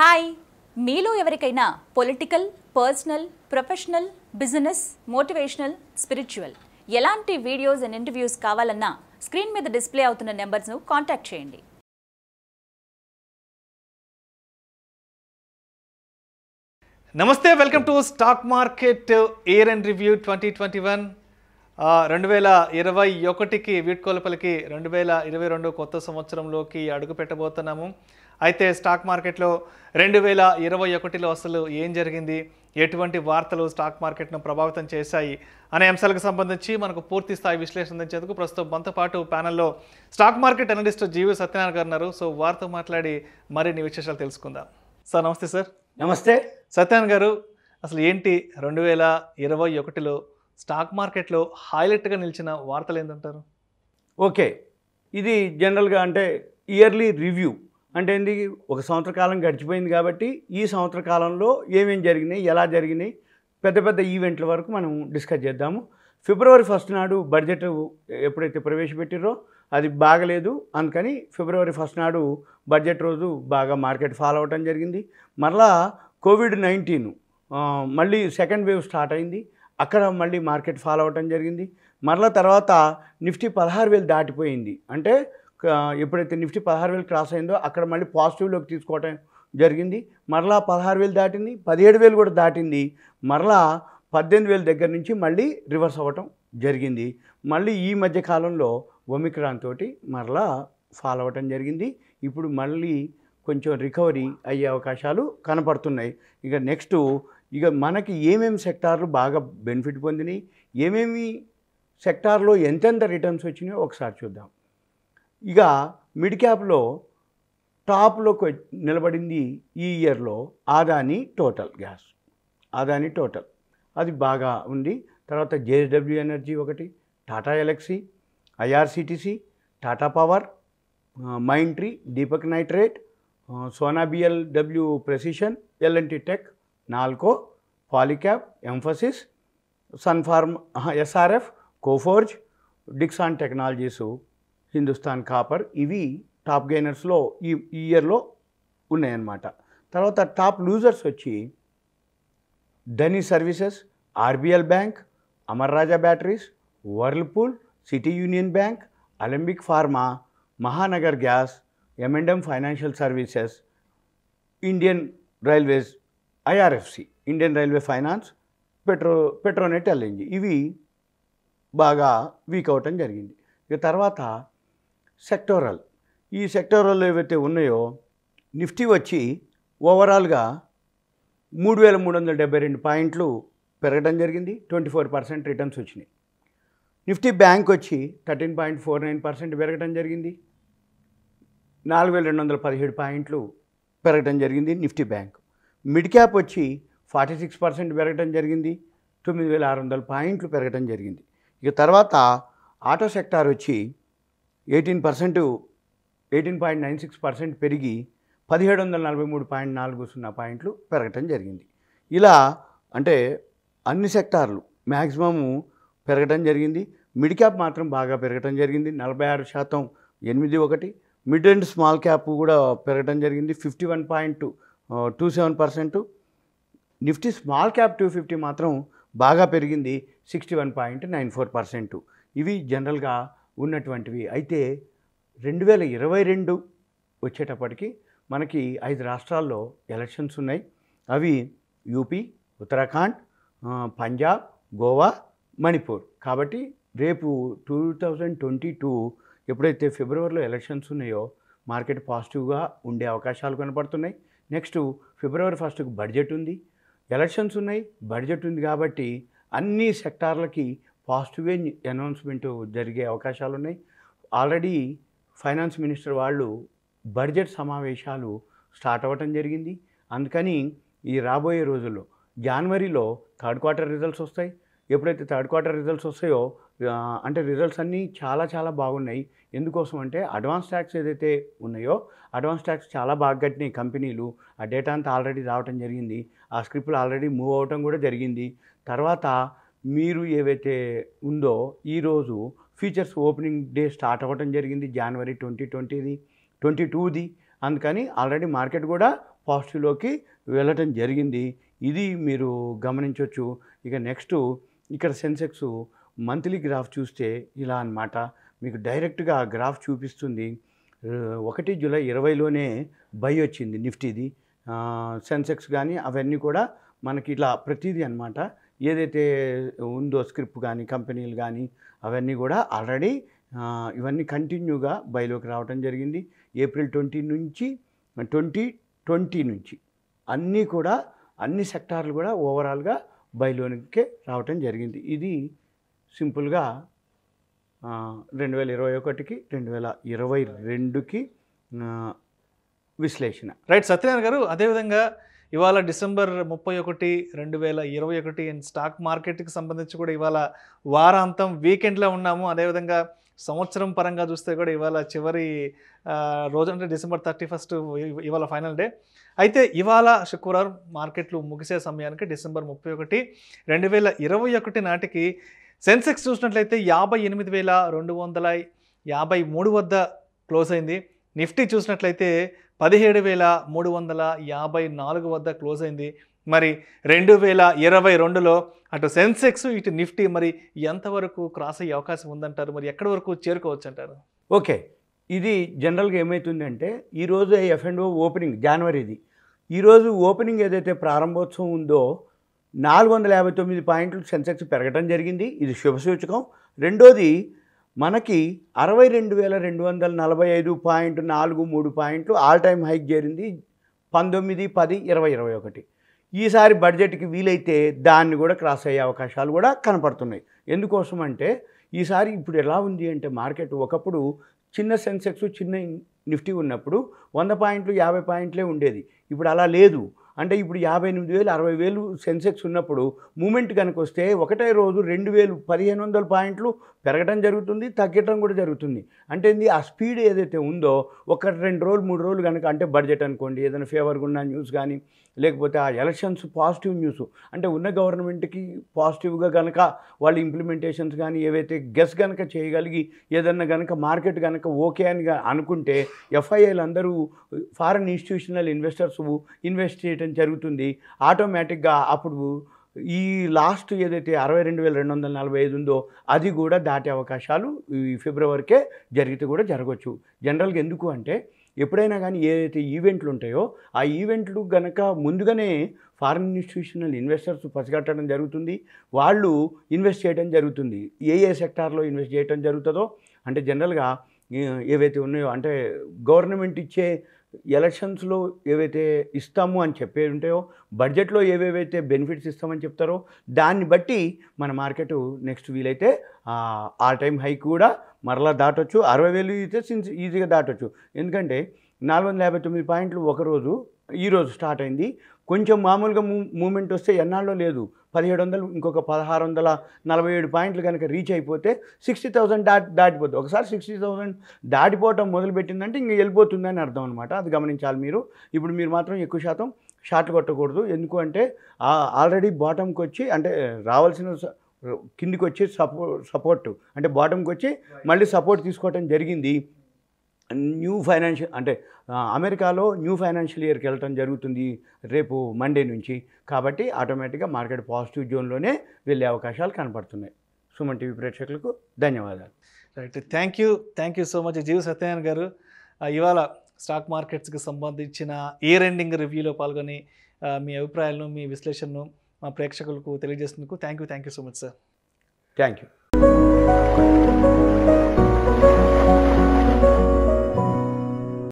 hi మీలో ఎవరికైనా political personal professional business motivational spiritual ఎలాంటి వీడియోస్ అండ్ ఇంటర్వ్యూస్ కావాలన్నా స్క్రీన్ మీద డిస్ప్లే అవుతున్న నెంబర్స్ను కాంటాక్ట్ చేయండి నమస్తే welcome to stock market year end review twenty twenty one రెండు వేల ఇరవై ఒకటికి వీట్కోలపలికి రెండు వేల ఇరవై రెండు కొత్త సంవత్సరంలోకి అడుగు పెట్టబోతున్నాము అయితే స్టాక్ మార్కెట్లో రెండు వేల ఇరవై ఒకటిలో అసలు ఏం జరిగింది ఎటువంటి వార్తలు స్టాక్ మార్కెట్ను ప్రభావితం చేశాయి అనే అంశాలకు సంబంధించి మనకు పూర్తి స్థాయి విశ్లేషణ అందించేందుకు ప్రస్తుతం మనతో పాటు ప్యానల్లో stock market analyst G V Satyanarayana గారు ఉన్నారు సో వారితో మాట్లాడి మరిన్ని విశేషాలు తెలుసుకుందాం సార్ నమస్తే సార్ నమస్తే సత్యనారాయణ గారు అసలు ఏంటి రెండు వేల ఇరవై ఒకటిలో స్టాక్ మార్కెట్లో హైలైట్గా నిలిచిన వార్తలు ఏంటంటారు ఓకే ఇది జనరల్గా అంటే ఇయర్లీ రివ్యూ అంటే ఏంది ఒక సంవత్సర కాలం గడిచిపోయింది కాబట్టి ఈ సంవత్సర కాలంలో ఏమేమి జరిగినాయి ఎలా జరిగినాయి పెద్ద పెద్ద ఈవెంట్ల వరకు మనం డిస్కస్ చేద్దాము ఫిబ్రవరి ఫస్ట్ నాడు బడ్జెట్ ఎప్పుడైతే ప్రవేశపెట్టిరో అది బాగలేదు అందుకని ఫిబ్రవరి ఫస్ట్ నాడు బడ్జెట్ రోజు బాగా మార్కెట్ ఫాలో అవటం జరిగింది మరలా కోవిడ్ నైన్టీన్ మళ్ళీ సెకండ్ వేవ్ స్టార్ట్ అయింది అక్కడ మళ్ళీ మార్కెట్ ఫాలో అవటం జరిగింది మరలా తర్వాత నిఫ్టీ పదహారు వేలు దాటిపోయింది అంటే ఎప్పుడైతే నిఫ్టీ పదహారు వేలు క్రాస్ అయిందో అక్కడ మళ్ళీ పాజిటివ్లోకి తీసుకోవటం జరిగింది మరలా పదహారు వేలు దాటింది పదిహేడు వేలు కూడా దాటింది మరలా పద్దెనిమిది వేల దగ్గర నుంచి మళ్ళీ రివర్స్ అవ్వటం జరిగింది మళ్ళీ ఈ మధ్య కాలంలో ఒమిక్రాన్ తోటి మరలా ఫాలో అవ్వటం జరిగింది ఇప్పుడు మళ్ళీ కొంచెం రికవరీ అయ్యే అవకాశాలు కనపడుతున్నాయి ఇక నెక్స్ట్ ఇక మనకి ఏమేమి సెక్టార్లు బాగా బెనిఫిట్ పొందినాయి ఏమేమి సెక్టార్లో ఎంతెంత రిటర్న్స్ వచ్చినాయో ఒకసారి చూద్దాం ఇక మిడ్ క్యాప్లో టాప్లో నిలబడింది ఈ ఇయర్లో Adani total gas Adani total అది బాగా ఉంది తర్వాత జేఎస్డబ్ల్యూ ఎనర్జీ ఒకటి Tata elxsi IRCTC Tata power Mindtree Deepak nitrate Sona BLW precision T tech NALCO Polycab Mphasis Sun Pharma SRF Coforge Dixon technologies Hindustan copper ఇవి టాప్ గెయినర్స్లో ఈ ఇయర్లో ఉన్నాయన్నమాట తర్వాత టాప్ లూజర్స్ వచ్చి Dhani services RBL bank Amar Raja batteries Whirlpool city union bank Alembic pharma Mahanagar gas M and M financial services Indian railways IRFC Indian railway finance petro petronet LNG ఇవి బాగా week అవటం జరిగింది ఇక తర్వాత సెక్టోరల్ ఈ సెక్టోరల్ ఏవైతే ఉన్నాయో నిఫ్టీ వచ్చి ఓవరాల్గా మూడు వేల మూడు వందల డెబ్బై రెండు పాయింట్లు పెరగడం జరిగింది ట్వంటీ ఫోర్ పర్సెంట్ రిటర్న్స్ వచ్చినాయి నిఫ్టీ బ్యాంక్ వచ్చి thirteen point four nine percent పెరగడం జరిగింది నాలుగు వేల రెండు వందల పదిహేడు పాయింట్లు పెరగడం జరిగింది నిఫ్టీ బ్యాంక్ మిడ్ క్యాప్ వచ్చి ఫార్టీ సిక్స్ పర్సెంట్ పెరగడం జరిగింది తొమ్మిది వేల ఆరు వందల పాయింట్లు పెరగడం జరిగింది ఇక తర్వాత ఆటో సెక్టార్ వచ్చి eighteen percent eighteen point nine six percent పెరిగి పదిహేడు వందల నలభై మూడు పాయింట్ నాలుగు సున్నా పాయింట్లు పెరగటం జరిగింది ఇలా అంటే అన్ని సెక్టార్లు మ్యాక్సిమము పెరగటం జరిగింది మిడ్ క్యాప్ మాత్రం బాగా పెరగటం జరిగింది నలభై ఆరు శాతం ఎనిమిది ఒకటి మిడ్ అండ్ స్మాల్ క్యాప్ కూడా పెరగటం జరిగింది fifty one point two seven percent nifty small cap two fifty మాత్రం బాగా పెరిగింది sixty one point nine four percent ఇవి జనరల్గా ఉన్నటువంటివి అయితే రెండు వేల ఇరవై రెండు వచ్చేటప్పటికి మనకి ఐదు రాష్ట్రాల్లో ఎలక్షన్స్ ఉన్నాయి అవి యూపీ ఉత్తరాఖండ్ పంజాబ్ గోవా మణిపూర్ కాబట్టి రేపు టూ థౌజండ్ ట్వంటీ టూ ఎప్పుడైతే ఫిబ్రవరిలో ఎలక్షన్స్ ఉన్నాయో మార్కెట్ పాజిటివ్గా ఉండే అవకాశాలు కనపడుతున్నాయి నెక్స్ట్ ఫిబ్రవరి ఫస్ట్కి బడ్జెట్ ఉంది ఎలక్షన్స్ ఉన్నాయి బడ్జెట్ ఉంది కాబట్టి అన్ని సెక్టార్లకి పాజిటివ్గా అనౌన్స్మెంట్ జరిగే అవకాశాలు ఉన్నాయి ఆల్రెడీ ఫైనాన్స్ మినిస్టర్ వాళ్ళు బడ్జెట్ సమావేశాలు స్టార్ట్ అవ్వటం జరిగింది అందుకని ఈ రాబోయే రోజుల్లో జనవరిలో థర్డ్ క్వార్టర్ రిజల్ట్స్ వస్తాయి ఎప్పుడైతే థర్డ్ క్వార్టర్ రిజల్ట్స్ వస్తాయో అంటే రిజల్ట్స్ అన్నీ చాలా చాలా బాగున్నాయి ఎందుకోసం అంటే అడ్వాన్స్ ట్యాక్స్ ఏదైతే ఉన్నాయో అడ్వాన్స్ ట్యాక్స్ చాలా బాగా కట్టినాయి కంపెనీలు ఆ డేటా అంతా ఆల్రెడీ రావటం జరిగింది ఆ స్క్రిప్ట్లు ఆల్రెడీ మూవ్ అవ్వటం కూడా జరిగింది తర్వాత మీరు ఏవైతే ఉందో ఈరోజు ఫీచర్స్ ఓపెనింగ్ డే స్టార్ట్ అవ్వటం జరిగింది జనవరి ట్వంటీ ట్వంటీది ట్వంటీ టూది అందుకని ఆల్రెడీ మార్కెట్ కూడా పాజిటివ్లోకి వెళ్ళటం జరిగింది ఇది మీరు గమనించవచ్చు ఇక నెక్స్ట్ ఇక్కడ సెన్సెక్స్ మంత్లీ గ్రాఫ్ చూస్తే ఇలా అనమాట మీకు డైరెక్ట్గా గ్రాఫ్ చూపిస్తుంది ఒకటి జూలై ఇరవైలోనే బై వచ్చింది నిఫ్టీది సెన్సెక్స్ కానీ అవన్నీ కూడా మనకి ఇలా ప్రతిదీ అనమాట ఏదైతే ఉందో స్క్రిప్ట్ కానీ కంపెనీలు కానీ అవన్నీ కూడా ఆల్రెడీ ఇవన్నీ కంటిన్యూగా బయలోకి రావడం జరిగింది ఏప్రిల్ ట్వంటీ నుంచి ట్వంటీ ట్వంటీ నుంచి అన్నీ కూడా అన్ని సెక్టార్లు కూడా ఓవరాల్గా బయలోనికే రావటం జరిగింది ఇది సింపుల్గా రెండు వేల ఇరవై ఒకటికి రెండు వేల ఇరవై రెండుకి విశ్లేషణ రైట్ సత్యనారాయణ గారు అదేవిధంగా ఇవాళ డిసెంబర్ ముప్పై ఒకటి రెండు వేల ఇరవై ఒకటి అండ్ స్టాక్ మార్కెట్కి సంబంధించి కూడా ఇవాళ వారాంతం వీకెండ్లో ఉన్నాము అదేవిధంగా సంవత్సరం పరంగా చూస్తే కూడా ఇవాళ చివరి రోజు అంటే డిసెంబర్ థర్టీ ఫస్ట్ ఇవాళ ఫైనల్ డే అయితే ఇవాళ శుక్రవారం మార్కెట్లు ముగిసే సమయానికి డిసెంబర్ ముప్పై ఒకటి రెండు వేల ఇరవై ఒకటి నాటికి సెన్సెక్స్ చూసినట్లయితే యాభై ఎనిమిది వేల రెండు వందల యాభై మూడు వద్ద క్లోజ్ అయింది నిఫ్టీ చూసినట్లయితే పదిహేడు వేల మూడు వందల యాభై నాలుగు వద్ద క్లోజ్ అయింది మరి రెండు వేల ఇరవై రెండులో అటు సెన్సెక్స్ ఇటు నిఫ్టీ మరి ఎంతవరకు క్రాస్ అయ్యే అవకాశం ఉందంటారు మరి ఎక్కడి వరకు చేరుకోవచ్చు అంటారు ఓకే ఇది జనరల్గా ఏమవుతుందంటే ఈరోజు ఎఫ్ ఓపెనింగ్ జనవరిది ఈరోజు ఓపెనింగ్ ఏదైతే ప్రారంభోత్సవం ఉందో నాలుగు వందల యాభై తొమ్మిది పాయింట్లు సెన్సెక్స్ పెరగడం జరిగింది ఇది శుభసూచకం రెండోది మనకి అరవై రెండు వేల రెండు వందల నలభై ఐదు పాయింట్ నాలుగు మూడు పాయింట్లు ఆల్ టైమ్ హైక్ చేరింది పంతొమ్మిది పది ఇరవై ఇరవై ఒకటి ఈసారి బడ్జెట్కి వీలైతే దాన్ని కూడా క్రాస్ అయ్యే అవకాశాలు కూడా కనపడుతున్నాయి ఎందుకోసం అంటే ఈసారి ఇప్పుడు ఎలా ఉంది అంటే మార్కెట్ ఒకప్పుడు చిన్న సెన్సెక్స్ చిన్న నిఫ్టీ ఉన్నప్పుడు వంద పాయింట్లు యాభై పాయింట్లే ఉండేది ఇప్పుడు అలా లేదు అంటే ఇప్పుడు యాభై ఎనిమిది వేలు అరవై వేలు సెన్సెక్స్ ఉన్నప్పుడు మూమెంట్ కనుక వస్తే ఒకటే రోజు రెండు వేలు పదిహేను వందల పాయింట్లు పెరగటం జరుగుతుంది తగ్గటం కూడా జరుగుతుంది అంటే ఆ స్పీడ్ ఏదైతే ఉందో ఒక రెండు రోజులు మూడు రోజులు కనుక అంటే బడ్జెట్ అనుకోండి ఏదైనా ఫేవర్గా ఉన్న న్యూస్ కానీ లేకపోతే ఆ ఎలక్షన్స్ పాజిటివ్ న్యూస్ అంటే ఉన్న గవర్నమెంట్కి పాజిటివ్గా కనుక వాళ్ళు ఇంప్లిమెంటేషన్స్ కానీ ఏవైతే గెస్ కనుక చేయగలిగి ఏదన్నా కనుక మార్కెట్ కనుక ఓకే అని అనుకుంటే ఎఫ్ఐఐలు అందరూ ఫారెన్ ఇన్స్టిట్యూషనల్ ఇన్వెస్టర్స్ ఇన్వెస్ట్ చేయడం జరుగుతుంది ఆటోమేటిక్గా అప్పుడు ఈ లాస్ట్ ఏదైతే అరవై రెండు వేల రెండు వందల నలభై ఐదు ఉందో అది కూడా దాటే అవకాశాలు ఈ ఫిబ్రవరికే జరిగితే కూడా జరగవచ్చు జనరల్గా ఎందుకు అంటే ఎప్పుడైనా కానీ ఏదైతే ఈవెంట్లు ఉంటాయో ఆ ఈవెంట్లు కనుక ముందుగానే ఫారిన్ ఇన్స్టిట్యూషనల్ ఇన్వెస్టర్స్ పసిగట్టడం జరుగుతుంది వాళ్ళు ఇన్వెస్ట్ చేయడం జరుగుతుంది ఏ ఏ సెక్టార్లో ఇన్వెస్ట్ చేయడం జరుగుతుందో అంటే జనరల్గా ఏవైతే ఉన్నాయో అంటే గవర్నమెంట్ ఇచ్చే ఎలక్షన్స్లో ఏవైతే ఇస్తాము అని చెప్పే ఉంటాయో బడ్జెట్లో ఏవేవైతే బెనిఫిట్స్ ఇస్తామని చెప్తారో దాన్ని బట్టి మన మార్కెట్ నెక్స్ట్ వీలైతే ఆల్ టైమ్ హై కూడా మరలా దాటొచ్చు అరవై వేలు అయితే సిన్స్ ఈజీగా దాటొచ్చు ఎందుకంటే నాలుగు వందల యాభై తొమ్మిది పాయింట్లు ఒకరోజు ఈరోజు స్టార్ట్ అయింది కొంచెం మామూలుగా మూ మూమెంట్ వస్తే ఎన్నాళ్ళు లేదు పదిహేడు వందలు ఇంకొక పదహారు వందల నలభై ఏడు పాయింట్లు కనుక రీచ్ అయిపోతే సిక్స్టీ థౌసండ్ దాటి దాటిపోద్ది ఒకసారి సిక్స్టీ థౌసండ్ దాటిపోవటం మొదలుపెట్టిందంటే ఇంక వెళ్ళిపోతుందని అర్థం అనమాట అది గమనించాలి మీరు ఇప్పుడు మీరు మాత్రం ఎక్కువ శాతం షార్ట్ కొట్టకూడదు ఎందుకు అంటే ఆల్రెడీ బాటంకి వచ్చి అంటే రావాల్సిన కిందికి వచ్చి సపో సపోర్ట్ అంటే బాటంకి వచ్చి మళ్ళీ సపోర్ట్ తీసుకోవటం జరిగింది న్యూ ఫైనాన్షియల్ అంటే అమెరికాలో న్యూ ఫైనాన్షియల్ ఇయర్కి వెళ్ళటం జరుగుతుంది రేపు మండే నుంచి కాబట్టి ఆటోమేటిక్గా మార్కెట్ పాజిటివ్ జోన్లోనే వెళ్ళే అవకాశాలు కనపడుతున్నాయి సుమన్ టీవీ ప్రేక్షకులకు ధన్యవాదాలు right thank you thank you so much Jeev Satyanarayana garu ఇవాళ స్టాక్ మార్కెట్స్కి సంబంధించిన ఇయర్ ఎండింగ్ రివ్యూలో పాల్గొని మీ అభిప్రాయాలను మీ విశ్లేషణను మా ప్రేక్షకులకు తెలియజేసినందుకు thank you thank you so much sir thank you